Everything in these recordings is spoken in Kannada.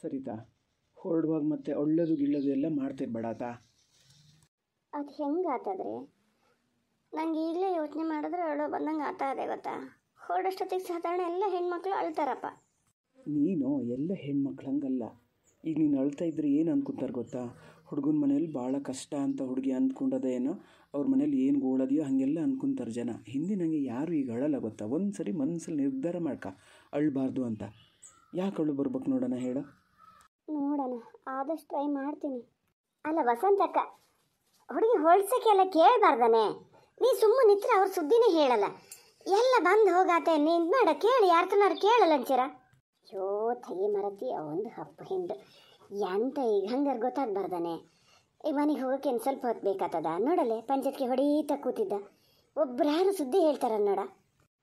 ಸರಿತಾ ಹೊರಡುವಾಗ ಮತ್ತೆ ಒಳ್ಳೆದು ಗಿಳ್ಳೋದು ಎಲ್ಲ ಮಾಡ್ತಿರ್ಬೇಡಾತ ಅದು ಹೆಂಗೆ ಆತದ್ರೆ ನಂಗೆ ಈಗಲೇ ಯೋಚನೆ ಮಾಡಿದ್ರೆ ಅಳು ಬಂದಂಗೆ ಆತ ಅದೇ ಗೊತ್ತಾ ಹೊರಡಷ್ಟೊತ್ತಿಗೆ ಸಾಧಾರಣ ಎಲ್ಲ ಹೆಣ್ಮಕ್ಳು ಅಳ್ತಾರಪ್ಪ ನೀನು ಎಲ್ಲ ಹೆಣ್ಮಕ್ಳು ಹಂಗಲ್ಲ ಈಗ ನೀನು ಅಳ್ತಾ ಇದ್ರೆ ಏನು ಅನ್ಕೊಂತಾರೆ ಗೊತ್ತಾ ಹುಡುಗನ ಮನೇಲಿ ಭಾಳ ಕಷ್ಟ ಅಂತ ಹುಡುಗಿ ಅಂದ್ಕೊಂಡದೇನೋ ಅವ್ರ ಮನೇಲಿ ಏನು ಗೋಳದೆಯೋ ಹಾಗೆಲ್ಲ ಅಂದ್ಕೊಂತಾರೆ ಜನ ಹಿಂದೆ ನನಗೆ ಯಾರು ಈಗ ಅಳಲ್ಲ ಗೊತ್ತಾ ಒಂದು ಸರಿ ಮನಸ್ಸಲ್ಲಿ ನಿರ್ಧಾರ ಮಾಡ್ಕ ಅಳ್ಬಾರ್ದು ಅಂತ ಯಾಕೆ ಅಳು ಬರ್ಬೇಕು ನೋಡೋಣ ಹೇಳು ನೋಡೋಣ ಆದಷ್ಟು ಟ್ರೈ ಮಾಡ್ತೀನಿ ಅಲ್ಲ ವಸಂತಕ್ಕ ಹುಡುಗಿ ಹೊಳ್ಸಕ್ಕೆಲ್ಲ ಕೇಳಬಾರ್ದಾನೆ ನೀ ಸುಮ್ಮನೆ ನಿತ್ರ ಅವ್ರ ಸುದ್ದಿನೇ ಹೇಳಲ್ಲ ಎಲ್ಲ ಬಂದು ಹೋಗಾತೆ ನೀನು ಮಾಡ ಕೇಳಿ ಯಾರ್ತನಾರು ಕೇಳಲ್ಲ ಅಂತೀರ ಅಯ್ಯೋ ತೈ ಮರತಿ ಅವಂದು ಹಪ್ಪು ಹಿಂಡು ಎಂತ ಈಗ ಹಂಗಾರು ಗೊತ್ತಾಗ್ಬಾರ್ದಾನೆ ಈ ಮನೆಗೆ ಹೋಗೋಕೆ ಸ್ವಲ್ಪ ಹೊತ್ತು ಬೇಕಾತದ ನೋಡಲೆ ಪಂಚಾಯತ್ಗೆ ಹೊಡೀತಾ ಕೂತಿದ್ದ ಯಾರು ಸುದ್ದಿ ಹೇಳ್ತಾರ ನೋಡ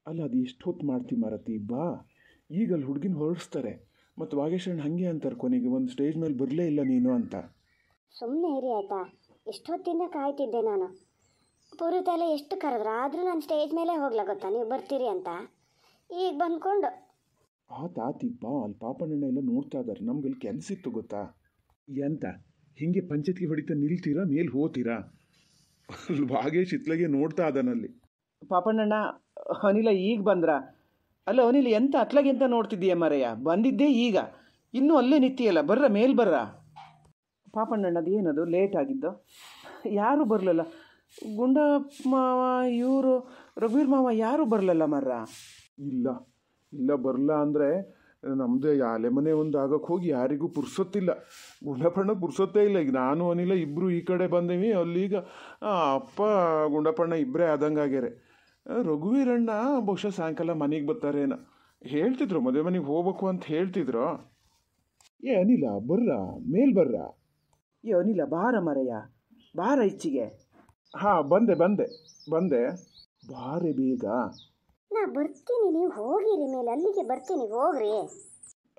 ಅಲ್ಲ ಅದು ಎಷ್ಟು ಹೊತ್ತು ಮಾಡ್ತಿ ಮರತಿ ಬಾ ಈಗ ಹುಡುಗಿನ ಹೊರಡಿಸ್ತಾರೆ ಮತ್ತು ವಾಗೇಶ್ವರನ್ ಹಂಗೆ ಅಂತಾರೆ ಕೊನೆಗೆ ಒಂದು ಸ್ಟೇಜ್ ಮೇಲೆ ಬರಲೇ ಇಲ್ಲ ನೀನು ಅಂತ ಸುಮ್ಮನೆ ಇರಿ ಆಯ್ತಾ ಎಷ್ಟೊತ್ತಿಂದ ಕಾಯ್ತಿದ್ದೆ ನಾನು ಪುರುತ ತಲೆ ಎಷ್ಟು ಕರೆದ್ರು ಆದರೂ ನಾನು ಸ್ಟೇಜ್ ಮೇಲೆ ಹೋಗ್ಲಾ ಗೊತ್ತಾ ನೀವು ಬರ್ತೀರಿ ಅಂತ ಈಗ ಬಂದ್ಕೊಂಡು ಆತ ಬಾ ಅಲ್ಲಿ ಪಾಪಣ್ಣಣ್ಣ ಎಲ್ಲ ನೋಡ್ತಾ ಇದ್ದಾರೆ ನಮ್ಗೆ ಇಲ್ಲಿ ಕೆಲಸಿತ್ತು ಗೊತ್ತಾ ಎಂತ ಹಿಂಗೆ ಪಂಚಾಯತ್ಗೆ ಹೊಡಿತಾ ನಿಲ್ತೀರಾ ಮೇಲೆ ಹೋತೀರಾ ಅಲ್ಲಿ ವಾಗೇಶ್ ಇತ್ಲಗೆ ನೋಡ್ತಾ ಇದ್ದಾನಲ್ಲಿ ಪಾಪಣ್ಣಣ್ಣ ಅನಿಲ ಈಗ ಬಂದ್ರಾ ಅಲ್ಲ ಅವನಿಲ್ಲ ಎಂತ ಅತ್ಲಾಗೆಂತ ನೋಡ್ತಿದ್ದೀಯ ಮರೆಯ ಬಂದಿದ್ದೇ ಈಗ ಇನ್ನೂ ಅಲ್ಲೇ ನಿತ್ತಿಯಲ್ಲ ಬರ್ರ ಮೇಲ್ ಬರ್ರ ಪಾಪಣ್ಣಣ್ಣದು ಏನದು ಲೇಟ್ ಆಗಿದ್ದು ಯಾರೂ ಬರಲಲ್ಲ ಗುಂಡ ಮಾವ ಇವರು ರಘುವೀರ್ ಮಾವ ಯಾರೂ ಬರಲಲ್ಲ ಮರ್ರ ಇಲ್ಲ ಇಲ್ಲ ಬರಲ್ಲ ಅಂದರೆ ನಮ್ಮದೇ ಅಲೆಮನೆ ಮನೆ ಒಂದು ಆಗಕ್ಕೆ ಹೋಗಿ ಯಾರಿಗೂ ಪುರ್ಸೊತ್ತಿಲ್ಲ ಗುಂಡಪ್ಪಣ್ಣ ಪುರ್ಸೊತ್ತೇ ಇಲ್ಲ ಈಗ ನಾನು ಅನಿಲ ಇಬ್ಬರು ಈ ಕಡೆ ಬಂದೇವಿ ಈಗ ಅಪ್ಪ ಗುಂಡಪ್ಪಣ್ಣ ಇಬ್ಬರೇ ಆದಂಗೆ ಆಗ್ಯಾರೆ ರಘುವೀರಣ್ಣ ಬಹುಶಃ ಸಾಯಂಕಾಲ ಮನೆಗೆ ಬರ್ತಾರೇನ ಹೇಳ್ತಿದ್ರು ಮದುವೆ ಮನೆಗೆ ಹೋಗ್ಬೇಕು ಅಂತ ಹೇಳ್ತಿದ್ರು ಏ ಅನಿಲ ಬರ್ರ ಮೇಲ್ ಬರ್ರ ಏ ಅನಿಲ ಬಾರ ಮರಯ್ಯ ಬಾರ ಇಚ್ಚಿಗೆ ಹಾ ಬಂದೆ ಬಂದೆ ಬಂದೆ ಬಾರಿ ಬೇಗ ನಾ ಬರ್ತೀನಿ ನೀವು ಹೋಗಿರಿ ಮೇಲೆ ಅಲ್ಲಿಗೆ ಬರ್ತೀನಿ ಹೋಗ್ರಿ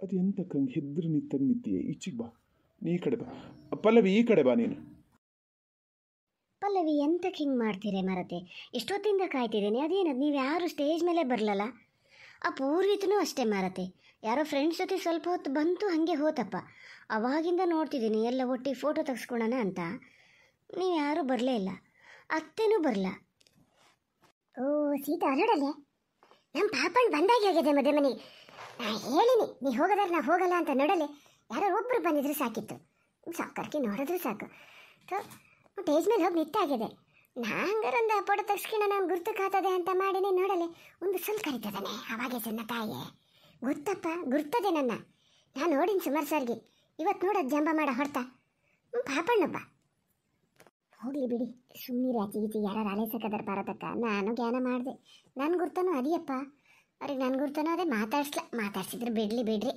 ಅದೆಂತ ಕಂಗೆ ಹೆದ್ರು ನಿತ್ತಾಗ ನಿತ್ತೀಯ ಇಚ್ಚಿಗೆ ಬಾ ನೀ ಕಡೆ ಬಾ ಪಲ್ಲವಿ ಈ ಕಡೆ ಬಾ ನೀನು ಪಲ್ಲವಿ ಎಂತಕ್ಕೆ ಹಿಂಗೆ ಮಾಡ್ತೀರಿ ಮರತೆ ಎಷ್ಟೊತ್ತಿಂದ ಕಾಯ್ತಿದ್ದೀನಿ ಅದೇನದು ನೀವು ಯಾರು ಸ್ಟೇಜ್ ಮೇಲೆ ಬರಲಲ್ಲ ಆ ಪೂರ್ವಿತನೂ ಅಷ್ಟೇ ಮಾರತೆ ಯಾರೋ ಫ್ರೆಂಡ್ಸ್ ಜೊತೆ ಸ್ವಲ್ಪ ಹೊತ್ತು ಬಂತು ಹಾಗೆ ಹೋತಪ್ಪ ಅವಾಗಿಂದ ನೋಡ್ತಿದ್ದೀನಿ ಎಲ್ಲ ಒಟ್ಟಿಗೆ ಫೋಟೋ ತೆಗೆಸ್ಕೊಳೋಣ ಅಂತ ನೀವು ಯಾರೂ ಬರಲೇ ಇಲ್ಲ ಅತ್ತೆನೂ ಬರಲ್ಲ ಓ ಸೀತಾ ನೋಡಲ್ಲೇ ನಮ್ಮ ಪಾಪಣ್ಣ ಬಂದಾಗಿ ಆಗಿದೆ ಮದುವೆ ಮನೆ ನಾ ಹೇಳಿನಿ ನೀ ಹೋಗೋದಾರ ನಾ ಹೋಗಲ್ಲ ಅಂತ ನೋಡಲೆ ಯಾರೋ ಒಬ್ಬರು ಬಂದಿದ್ರು ಸಾಕಿತ್ತು ಸಾಕರ್ಗೆ ನೋಡಿದ್ರು ಸಾಕು ಟೇಜ್ ಮೇಲೆ ಹೋಗಿ ನಿತ್ತಾಗಿದೆ ನಾಂಗರೊಂದು ಫೋಟೋ ತಕ್ಷಣ ನಾನು ಗುರ್ತು ಕಾತದೆ ಅಂತ ಮಾಡಿನಿ ನೋಡಲೆ ಒಂದು ಸುಲ್ ಕರಿತದಾನೆ ಅವಾಗೆ ಸಣ್ಣ ತಾಯಿ ಗುರ್ತಪ್ಪ ಗುರ್ತದೆ ನನ್ನ ನಾನು ನೋಡಿನ ಸುಮಾರು ಸರ್ಗೆ ಇವತ್ತು ನೋಡೋದು ಜಂಬ ಮಾಡ ಹ್ಞೂ ಪಾಪಣ್ಣಪ್ಪ ಹೋಗಲಿ ಬಿಡಿ ಸುಮ್ಮನೆ ಆಚೆ ಈಚೆ ಯಾರು ಅಲೇಸಕ್ಕದಾರ ಭಾರತಕ್ಕ ನಾನು ಜ್ಞಾನ ಮಾಡಿದೆ ನನ್ನ ಗುರ್ತನೂ ಅದಿಯಪ್ಪ ಅವ್ರಿಗೆ ನನ್ನ ಗುರ್ತನೂ ಅದೇ ಮಾತಾಡ್ಸ್ಲ ಮಾತಾಡ್ಸಿದ್ರು ಬಿಡ್ಲಿ ಬಿಡ್ರಿ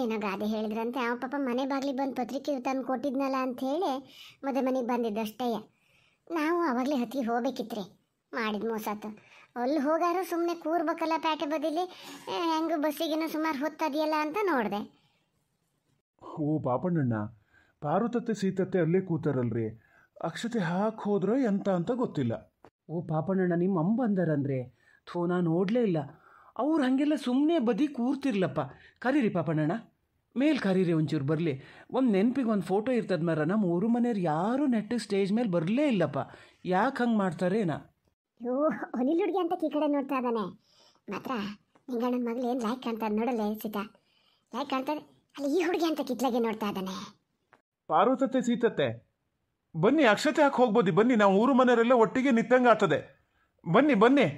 ಏನೋ ಗಾದೆ ಹೇಳಿದ್ರಂತೆ ಅವ ಪಾಪ ಮನೆ ಬಾಗಿಲಿ ಬಂದು ಪತ್ರಿಕೆ ತಂದು ಕೊಟ್ಟಿದ್ನಲ್ಲ ಅಂತ ಹೇಳಿ ಮದುವೆ ಮನೆಗೆ ಬಂದಿದ್ದಷ್ಟೇ ನಾವು ಆವಾಗಲೇ ಹತ್ತಿಗೆ ಹೋಗ್ಬೇಕಿತ್ರಿ ಮಾಡಿದ ಮೋಸತ್ತು ಅಲ್ಲಿ ಹೋಗಾರು ಸುಮ್ಮನೆ ಕೂರ್ಬೇಕಲ್ಲ ಪ್ಯಾಟೆ ಬದಿಲಿ ಹೆಂಗೂ ಬಸ್ಸಿಗೆನ ಸುಮಾರು ಹೊತ್ತದೆಯಲ್ಲ ಅಂತ ನೋಡಿದೆ ಓ ಪಾಪಣ್ಣಣ್ಣ ಪಾರ್ವತತ್ತೆ ಸೀತತ್ತೆ ಅಲ್ಲೇ ಕೂತಾರಲ್ರಿ ಅಕ್ಷತೆ ಹಾಕಿ ಹೋದ್ರೆ ಎಂತ ಅಂತ ಗೊತ್ತಿಲ್ಲ ಓ ಪಾಪಣ್ಣಣ್ಣ ನಿಮ್ಮ ಅಮ್ಮ ಬಂದರಂದ್ರೆ ಥೋ ನಾನು ನೋಡಲೇ ಇಲ್ಲ ಅವ್ರು ಹಾಗೆಲ್ಲ ಸುಮ್ಮನೆ ಬದಿ ಕೂರ್ತಿರ್ಲಪ್ಪ ಕರೀರಿ ಪಾಪಣ್ಣ ಮೇಲೆ ಕರೀರಿ ಒಂಚೂರು ಬರಲಿ ಒಂದು ನೆನಪಿಗೆ ಒಂದು ಫೋಟೋ ಇರ್ತದ ಮರ ನಮ್ಮ ಊರು ಮನೆಯವ್ರು ಯಾರೂ ನೆಟ್ಟು ಸ್ಟೇಜ್ ಮೇಲೆ ಬರಲೇ ಇಲ್ಲಪ್ಪ ಯಾಕೆ ಹಂಗೆ ಮಾಡ್ತಾರೆ ನಾ ಅನಿಲ್ ಹುಡುಗಿ ಅಂತ ಈ ಕಡೆ ನೋಡ್ತಾ ಇದ್ದಾನೆ ಮಾತ್ರ ನಿಂಗಣ್ಣನ ಮಗಳು ಏನು ಲೈಕ್ ಕಾಣ್ತಾದ ನೋಡಲ್ಲ ಸೀತಾ ಲೈಕ್ ಕಾಣ್ತಾರೆ ಅಲ್ಲಿ ಈ ಹುಡುಗಿ ಅಂತ ಕಿತ್ಲಾಗೆ ನೋಡ್ತಾ ಇದ್ದಾನೆ ಪಾರ್ವತತೆ ಸೀತತ್ತೆ ಬನ್ನಿ ಅಕ್ಷತೆ ಹಾಕಿ ಹೋಗ್ಬೋದಿ ಬನ್ನಿ ನಾವು ಊರು ಮನೆಯವರೆಲ್ಲ ಒಟ್ಟಿಗೆ ನಿತ್ತಂಗೆ ಆಗ್ತದೆ ಬನ್ನಿ ಬನ್ನಿ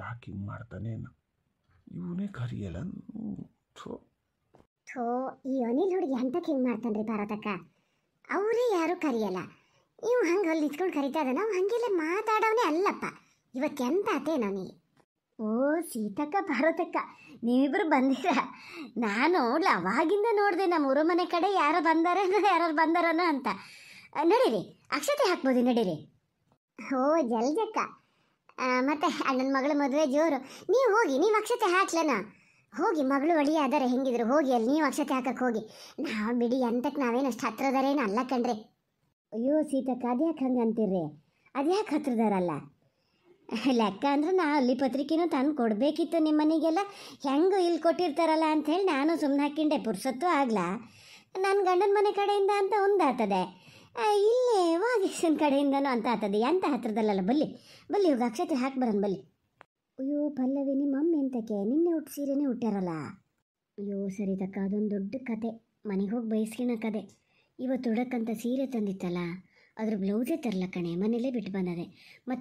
ಯಾಕೆ ಹಿಂಗೆ ಇವನೇ ಕರಿಯಲ್ಲ ಥೋ ಥೋ ಈ ಅನಿಲ್ ಹುಡುಗಿ ಹಂಟಕ್ಕೆ ಹಿಂಗೆ ರೀ ಭಾರತಕ್ಕ ಅವರೇ ಯಾರು ಕರಿಯಲ್ಲ ನೀವು ಹಂಗೆ ಅಲ್ಲಿ ನಿಂತ್ಕೊಂಡು ಕರಿತಾ ಇದ್ದಾನ ನಾವು ಹಂಗೆಲ್ಲ ಮಾತಾಡೋನೇ ಅಲ್ಲಪ್ಪ ಇವತ್ತು ಎಂತ ನನಗೆ ಓ ಸೀತಕ್ಕ ಭಾರತಕ್ಕ ನೀವಿಬ್ರು ಬಂದಿರ ನಾನು ನೋಡ್ಲ ಅವಾಗಿಂದ ನೋಡಿದೆ ನಮ್ಮ ಊರ ಮನೆ ಕಡೆ ಯಾರು ಬಂದಾರ ಯಾರು ಬಂದಾರನ ಅಂತ ನಡೀರಿ ಅಕ್ಷತೆ ಹಾಕ್ಬೋದು ನಡೀರಿ ಓ ಜಲ್ದಕ್ಕ ಮತ್ತೆ ಅಣ್ಣನ ಮಗಳ ಮದುವೆ ಜೋರು ನೀವು ಹೋಗಿ ನೀವು ಅಕ್ಷತೆ ಹಾಕ್ಲನ ಹೋಗಿ ಮಗಳು ಒಳಿ ಆದರೆ ಹೆಂಗಿದ್ರು ಹೋಗಿ ಅಲ್ಲಿ ನೀವು ಅಕ್ಷತೆ ಹಾಕಕ್ಕೆ ಹೋಗಿ ನಾವು ಬಿಡಿ ಎಂತಕ್ಕೆ ನಾವೇನು ಅಷ್ಟು ಹತ್ರದಾರೇನು ಅಲ್ಲ ಕಣ್ರಿ ಅಯ್ಯೋ ಸೀತಕ್ಕ ಯಾಕೆ ಹಂಗೆ ಅಂತೀರಿ ಅದ್ಯಾಕೆ ಹತ್ರದಾರಲ್ಲ ಲೆಕ್ಕ ಅಂದ್ರೆ ನಾ ಅಲ್ಲಿ ಪತ್ರಿಕೆನೂ ತಂದು ಕೊಡಬೇಕಿತ್ತು ನಿಮ್ಮ ಮನೆಗೆಲ್ಲ ಹೆಂಗು ಇಲ್ಲಿ ಕೊಟ್ಟಿರ್ತಾರಲ್ಲ ಅಂಥೇಳಿ ನಾನು ಸುಮ್ಮನೆ ಹಾಕಿಂಡೆ ಪುರ್ಸತ್ತು ಆಗ್ಲಾ ನನ್ನ ಗಂಡನ ಮನೆ ಕಡೆಯಿಂದ ಅಂತ ಒಂದಾಗ್ತದೆ ಇಲ್ಲೇ ವಾಗೇಶನ್ ಕಡೆಯಿಂದನೂ ಅಂತ ಹತ್ತದೆ ಎಂತ ಹತ್ರದಲ್ಲಲ್ಲ ಬಲ್ಲಿ ಬಲ್ಲಿ ಇವಾಗ ಅಕ್ಷತೆ ಹಾಕಿ ಬರೋಣ ಬಲ್ಲಿ ಅಯ್ಯೋ ಪಲ್ಲವಿ ನಿಮ್ಮ ಅಮ್ಮ ಎಂತಕ್ಕೆ ನಿನ್ನೆ ಹುಟ್ಟು ಸೀರೆನೇ ಹುಟ್ಟ್ಯಾರಲ್ಲ ಅಯ್ಯೋ ಸರಿ ತಕ್ಕ ಅದೊಂದು ದೊಡ್ಡ ಕತೆ ಮನೆಗೆ ಹೋಗಿ ಬಯಸ್ಕಿನ ಕತೆ ಇವತ್ತು ಉಡಕ್ಕಂತ ಸೀರೆ ತಂದಿತ್ತಲ್ಲ ಅದ್ರ ಬ್ಲೌಸೇ ತರಲ ಕಣೆ ಮನೇಲೇ ಬಿಟ್ಟು ಬಂದದೆ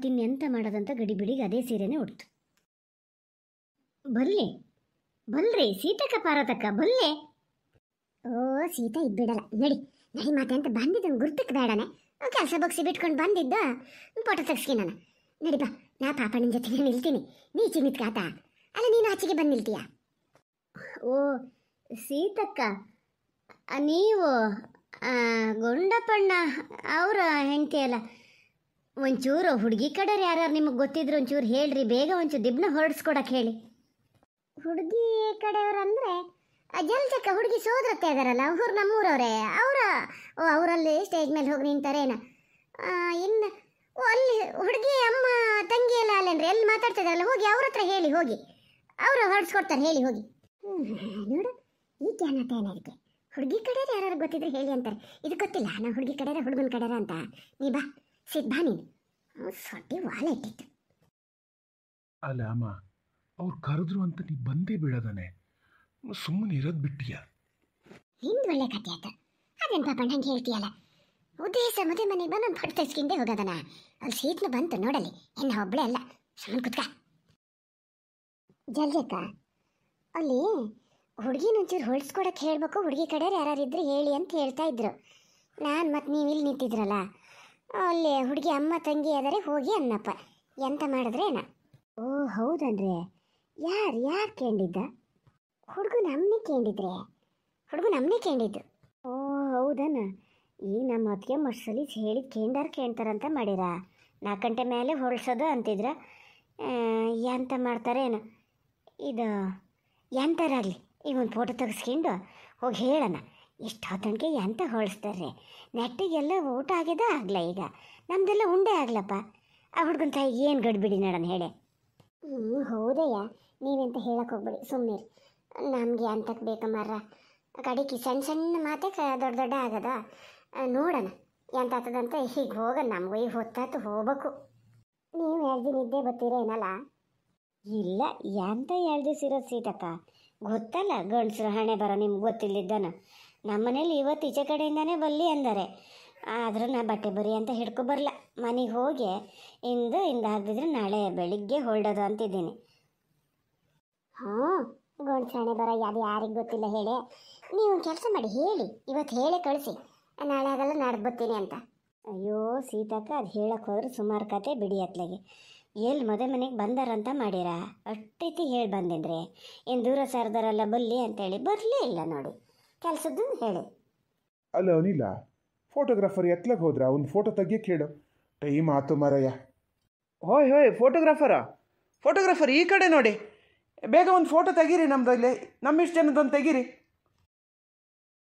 ಇನ್ನೆಂಥ ಮಾಡೋದಂತ ಗಡಿ ಬಿಡಿಗೆ ಅದೇ ಸೀರೆನೇ ಹುಡ್ತು ಬಲ್ಲೆ ಬಲ್ರಿ ಸೀತಕ್ಕ ಪಾರತಕ್ಕ ಬಲ್ಲೆ ಓ ಸೀತಾ ಇದ್ಬಿಡಲ್ಲ ನಡಿ ನೈ ಮಾತೆ ಅಂತ ಬಂದಿದ್ದನು ಗುರ್ತಕ್ಕೆ ಬೇಡನೆ ಕೆಲಸ ಬಗ್ಸಿ ಬಿಟ್ಕೊಂಡು ಬಂದಿದ್ದು ಫೋಟೋ ತೆಗ್ಸ್ಕೀನಿ ನಾನು ನಡಿಪ ನಾ ಪಾಪಣ್ಣನ ಜೊತೆಗೆ ನಿಲ್ತೀನಿ ನೀ ಕಾತ ಅಲ್ಲ ನೀನು ಆಚೆಗೆ ಬಂದು ನಿಲ್ತೀಯ ಓ ಸೀತಕ್ಕ ನೀವು ಗೊಂಡಪ್ಪಣ್ಣ ಅವರ ಹೆಂಡತಿ ಅಲ್ಲ ಒಂಚೂರು ಹುಡುಗಿ ಕಡೆಯವ್ರು ಯಾರ್ಯಾರು ನಿಮಗೆ ಗೊತ್ತಿದ್ರು ಒಂಚೂರು ಹೇಳ್ರಿ ಬೇಗ ಒಂಚೂರು ದಿಬ್ನ ಹೊರಡಿಸ್ಕೊಡಕ್ಕೆ ಹೇಳಿ ಹುಡುಗಿ ಕಡೆಯವ್ರು ಅಂದರೆ ಜಲ್ಚಕ್ಕ ಹುಡುಗಿ ಸೋದರತ್ತೆ ಇದಾರಲ್ಲ ಅವ್ರು ನಮ್ಮೂರವರೇ ಅವರ ಓ ಅವರಲ್ಲಿ ಸ್ಟೇಜ್ ಮೇಲೆ ಹೋಗಿ ನಿಂತಾರೇನ ಇನ್ನು ಓ ಅಲ್ಲಿ ಹುಡುಗಿ ಅಮ್ಮ ತಂಗಿ ಎಲ್ಲ ಅಲ್ಲೇನ್ರಿ ಎಲ್ಲಿ ಮಾತಾಡ್ತಿದಾರಲ್ಲ ಹೋಗಿ ಅವ್ರ ಹತ್ರ ಹೇಳಿ ಹೋಗಿ ಅವರು ಹೊರಡಿಸ್ಕೊಡ್ತಾರೆ ಹೇಳಿ ಹೋಗಿ ನೋಡು ಈ ಜ್ಞಾನತೆ ಏನದಕ್ಕೆ ಹುಡುಗಿ ಕಡೆ ಯಾರು ಗೊತ್ತಿದ್ರೆ ಹೇಳಿ ಅಂತಾರೆ ಇದು ಗೊತ್ತಿಲ್ಲ ನಾನು ಹುಡುಗಿ ಕಡೆ ಹುಡುಗನ ಕಡೆ ಅಂತ ನೀ ಬಾ ಸಿದ್ಧ ನೀನು ಸೊಟ್ಟಿ ವಾಲೆ ಇಟ್ಟಿತ್ತು ಅಲ್ಲ ಅಮ್ಮ ಅವ್ರು ಕರೆದ್ರು ಅಂತ ನೀ ಬಂದೇ ಬೀಳದಾನೆ ಸುಮ್ಮನೆ ಇರೋದು ಬಿಟ್ಟಿಯ ಹಿಂದ್ ಒಳ್ಳೆ ಕತೆ ಆತ ಅದೇನ್ ಪಾಪ ಹಂಗೆ ಹೇಳ್ತೀಯಲ್ಲ ಉದ್ದೇಶ ಮದುವೆ ಮನೆಗೆ ಬಂದು ಒಂದು ಫೋಟೋ ತೆಗೆಸ್ಕೊಂಡೇ ಹೋಗೋದನ ಅಲ್ಲಿ ಸೀಟ್ನು ಬಂತು ನೋಡಲಿ ಇನ್ನು ಒಬ್ಬಳೆ ಅಲ್ಲ ಸುಮ್ಮನೆ ಕುತ್ಕ ಜಲ್ದಿ ಅಲ್ಲಿ ಹುಡುಗಿನ ಒಂಚೂರು ಹೊಳ್ಸ್ಕೊಡಕ್ಕೆ ಹೇಳಬೇಕು ಹುಡುಗಿ ಕಡೆಯವ್ರು ಇದ್ರು ಹೇಳಿ ಅಂತ ಹೇಳ್ತಾ ಇದ್ರು ನಾನು ಮತ್ತು ನೀವು ಇಲ್ಲಿ ನಿಂತಿದ್ರಲ್ಲ ಅಲ್ಲಿ ಹುಡುಗಿ ಅಮ್ಮ ತಂಗಿ ಆದರೆ ಹೋಗಿ ಅನ್ನಪ್ಪ ಎಂತ ಮಾಡಿದ್ರೆ ಓ ಹೌದಂದ್ರೆ ಯಾರು ಯಾಕೆ ಕೇಳಿದ್ದ ಹುಡುಗ ನಮ್ಮನೆ ಕೇಳಿದ್ರೆ ಹುಡುಗ ನಮ್ಮನೆ ಕೇಳಿದ್ದು ಓ ಹೌದನ ಈ ನಮ್ಮ ಅತ್ತಿಗೆ ಮರ್ಸಲಿ ಹೇಳಿ ಕೇಂದಾರ್ ಕೇಳ್ತಾರಂತ ಮಾಡಿರ ನಾಲ್ಕು ಗಂಟೆ ಮೇಲೆ ಹೊರಸೋದು ಅಂತಿದ್ರ ಎಂತ ಮಾಡ್ತಾರೇನು ಇದು ಎಂತಾರಾಗಲಿ ಈಗ ಒಂದು ಫೋಟೋ ತೆಗೆಸ್ಕೊಂಡು ಹೋಗಿ ಹೇಳೋಣ ಎಷ್ಟು ಆತನಿಗೆ ಎಂತ ಹೊಳಿಸ್ತಾರೆ ನೆಟ್ಟಿಗೆಲ್ಲ ಊಟ ಆಗಿದೆ ಆಗಲ ಈಗ ನಮ್ದೆಲ್ಲ ಉಂಡೆ ಆಗ್ಲಪ್ಪ ಆ ಹುಡುಗನ ತಾಯಿ ಏನು ಗಡ್ಬಿಡಿ ನೋಡೋಣ ಹೇಳಿ ಹ್ಞೂ ಹೌದಯ್ಯ ನೀವೆಂತ ಹೇಳಕ್ಕೆ ಹೋಗ್ಬೇಡಿ ಸುಮ್ಮನೆ ನಮಗೆ ಅಂತಕ್ಕೆ ಬೇಕು ಮರ ಕಡೆಗೆ ಸಣ್ಣ ಸಣ್ಣ ಮಾತೆ ದೊಡ್ಡ ದೊಡ್ಡ ಆಗದ ನೋಡೋಣ ಎಂತ ಆಗ್ತದಂತ ಹೀಗೆ ಹೋಗ ನಮಗೂ ಈಗ ಹೊತ್ತಾತು ಹೋಗ್ಬೇಕು ನೀವು ಎರಡು ದಿನ ಇದ್ದೇ ಏನಲ್ಲ ಇಲ್ಲ ಎಂತ ಎರಡು ದಿವಸ ಇರೋದು ಸೀತಕ್ಕ ಗೊತ್ತಲ್ಲ ಗಂಡ್ಸ್ರ ಹಣೆ ಬರೋ ನಿಮ್ಗೆ ಗೊತ್ತಿಲ್ಲದಿದ್ದಾನ ನಮ್ಮನೇಲಿ ಇವತ್ತು ಈಚೆ ಕಡೆಯಿಂದನೇ ಬಲ್ಲಿ ಅಂದರೆ ಆದರೂ ನಾ ಬಟ್ಟೆ ಬರಿ ಅಂತ ಹಿಡ್ಕೊ ಬರಲ್ಲ ಮನೆಗೆ ಹೋಗಿ ಇಂದು ಇಂದ ಹಾಕಿದ್ರೆ ನಾಳೆ ಬೆಳಿಗ್ಗೆ ಹೊರಡೋದು ಅಂತಿದ್ದೀನಿ ಹ್ಞೂ ಗೋಣ್ಸಾಣೆ ಬರ ಯಾವುದು ಯಾರಿಗೆ ಗೊತ್ತಿಲ್ಲ ಹೇಳಿ ನೀವು ಕೆಲಸ ಮಾಡಿ ಹೇಳಿ ಇವತ್ತು ಹೇಳಿ ಕಳಿಸಿ ನಾಳೆ ಆಗಲ್ಲ ನಾಡ್ದು ಬರ್ತೀನಿ ಅಂತ ಅಯ್ಯೋ ಸೀತಕ್ಕ ಅದು ಹೇಳಕ್ಕೆ ಹೋದ್ರೆ ಸುಮಾರು ಕತೆ ಬಿಡಿ ಅತ್ಲಾಗೆ ಎಲ್ಲಿ ಮದುವೆ ಮನೆಗೆ ಬಂದಾರಂತ ಮಾಡಿರ ಅಷ್ಟೈತಿ ಹೇಳಿ ಬಂದಿದ್ರೆ ಏನು ದೂರ ಸರ್ದಾರಲ್ಲ ಬಲ್ಲಿ ಅಂತೇಳಿ ಬರಲೇ ಇಲ್ಲ ನೋಡಿ ಕೆಲಸದ್ದು ಹೇಳಿ ಅಲ್ಲ ಅವನಿಲ್ಲ ಫೋಟೋಗ್ರಾಫರ್ ಎತ್ಲಾಗ ಹೋದ್ರ ಅವ್ನು ಫೋಟೋ ತೆಗಿಯೋಕೆ ಹೇಳು ಟೈಮ್ ಆತು ಮರಯ್ಯ ಹೋಯ್ ಹೋಯ್ ಫೋಟೋಗ್ರಾಫರ ಫೋಟೋಗ್ರಾಫರ್ ಈ ಕಡೆ ನೋಡಿ ಬೇಗ ಒಂದು ಫೋಟೋ ತೆಗೀರಿ ನಮ್ಮದು ಇಲ್ಲಿ ನಮ್ಮಿಷ್ಟು ಜನದೊಂದು ತೆಗೀರಿ